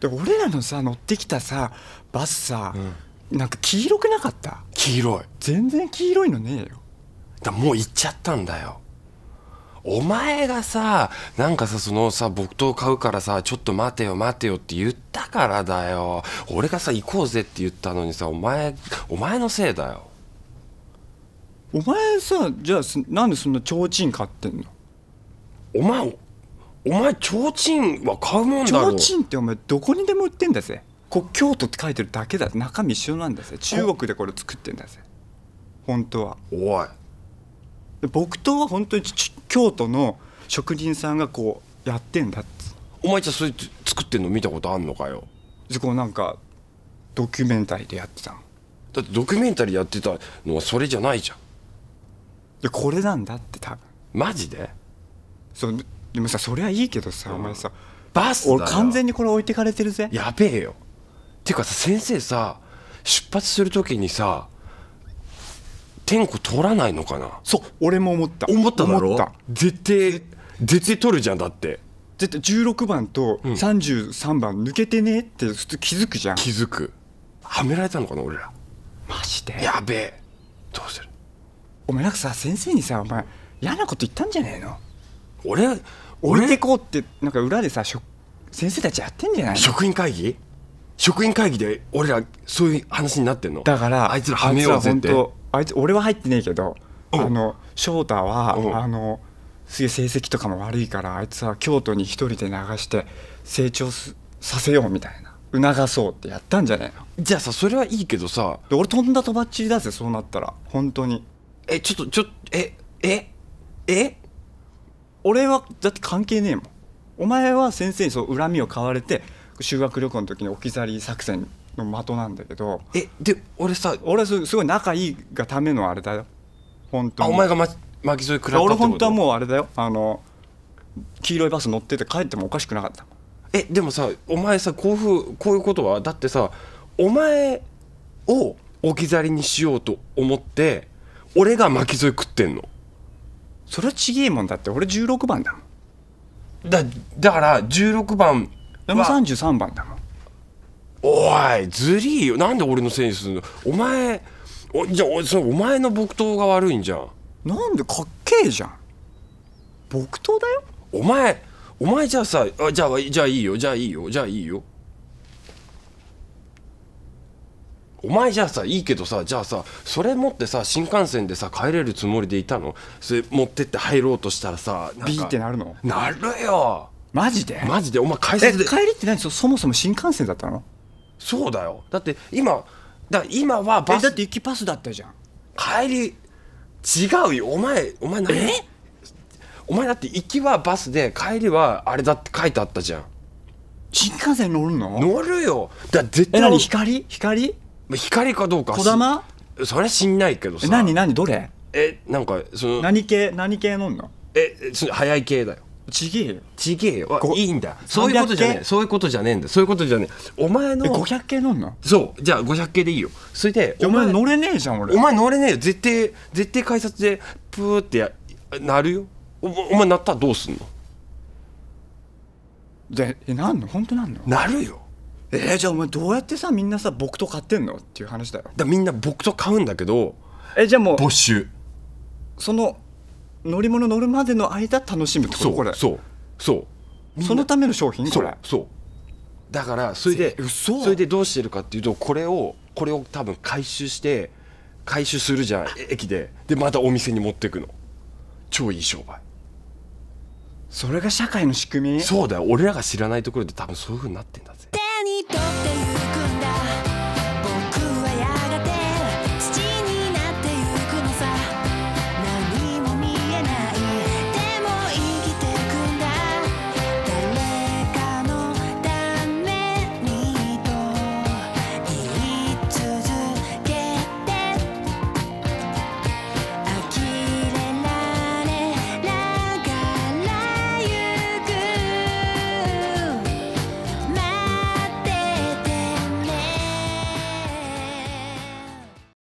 で俺らのさ乗ってきたさバスさ、うん、なんか黄色くなかった黄色い全然黄色いのねえよだもう行っちゃったんだよお前がさなんかさそのさ木刀買うからさちょっと待てよ待てよって言ったからだよ俺がさ行こうぜって言ったのにさお前お前のせいだよお前さじゃあなんでそんな提灯買ってんのお前お前提灯は買うもんだろ提灯ってお前どこにでも売ってんだぜこう京都って書いてるだけだ中身一緒なんだぜ中国でこれ作ってんだぜ本当はおい木刀は本当に京都の職人さんがこうやってんだっつお前じゃそれ作ってんの見たことあんのかよでこなんかドキュメンタリーでやってただってドキュメンタリーやってたのはそれじゃないじゃんでこれなんだって多分マジでそうでもさそりゃいいけどさ、お前さバスだよ俺完全にこれ置いてかれてるぜやべえよてかさ先生さ出発するときにさ点呼取らないのかなそう俺も思った思っただろ思った絶対絶対取るじゃんだって絶対16番と33番抜けてねって普通気づくじゃん、気づくはめられたのかな俺らマジでやべえどうするお前なんかさ先生にさお前嫌なこと言ったんじゃねえの俺置いてこうってなんか裏でさ先生たちやってんじゃない職員会議職員会議で俺らそういう話になってんのだからあいつらはめようぜってあいつ俺は入ってねえけどあの翔太はあのすげえ成績とかも悪いからあいつは京都に一人で流して成長させようみたいな促そうってやったんじゃねえのじゃあさそれはいいけどさ俺とんだとばっちりだぜそうなったら本当にえちょっとちょっええええ俺はだって関係ねえもんお前は先生にそう恨みを買われて修学旅行の時に置き去り作戦の的なんだけどえで俺さ俺すすごい仲いいがためのあれだよ本当にお前が、ま、巻き添え食らった俺本当はもうあれだよあの黄色いバス乗ってて帰ってもおかしくなかったえでもさお前さこうふうこういうことはだってさお前を置き去りにしようと思って俺が巻き添え食ってんのそれはちげえもんだって俺16番だもんだだから16番俺も33番だもんおいずりーよなんで俺のせいにするのお前おじゃあおそのお前の木刀が悪いんじゃんなんでかっけえじゃん木刀だよお前お前じゃあさあじゃあじゃあいいよじゃあいいよじゃあいいよお前じゃあさいいけどさじゃあさそれ持ってさ新幹線でさ帰れるつもりでいたのそれ持ってって入ろうとしたらさビーってなるのなるよマジでマジでお前解えで帰りって何そそもそも新幹線だったのそうだよだって今だから今はえだって行きパスだったじゃん帰り違うよお前お前何お前だって行きはバスで帰りはあれだって書いてあったじゃん新幹線乗るの乗るよだから絶対に光光光かどうか小玉それ知んないけどさ何何どれえなんかその何系何系飲んのえその早い系だよちげえよちげえよいいんだそういうことじゃねえそういうことじゃねえんだそういうことじゃねえお前のえ500系飲んのそうじゃあ500系でいいよそれでお前乗れねえじゃん俺お前乗れねえよ絶対絶対改札でプーってやなるよおお前なったらどうすんのでえなんの本当なんのなるよえー、じゃあお前どうやってさみんなさ僕と買ってんのっていう話だよだみんな僕と買うんだけどえじゃあもう没収その乗り物乗るまでの間楽しむってことこれそうそうそのための商品これそうだからそれでそれでどうしてるかっていうとこれをこれを多分回収して回収するじゃん駅ででまたお店に持ってくの超いい商売それが社会の仕組みそうだよ俺らが知らないところで多分そういうふうになってんだ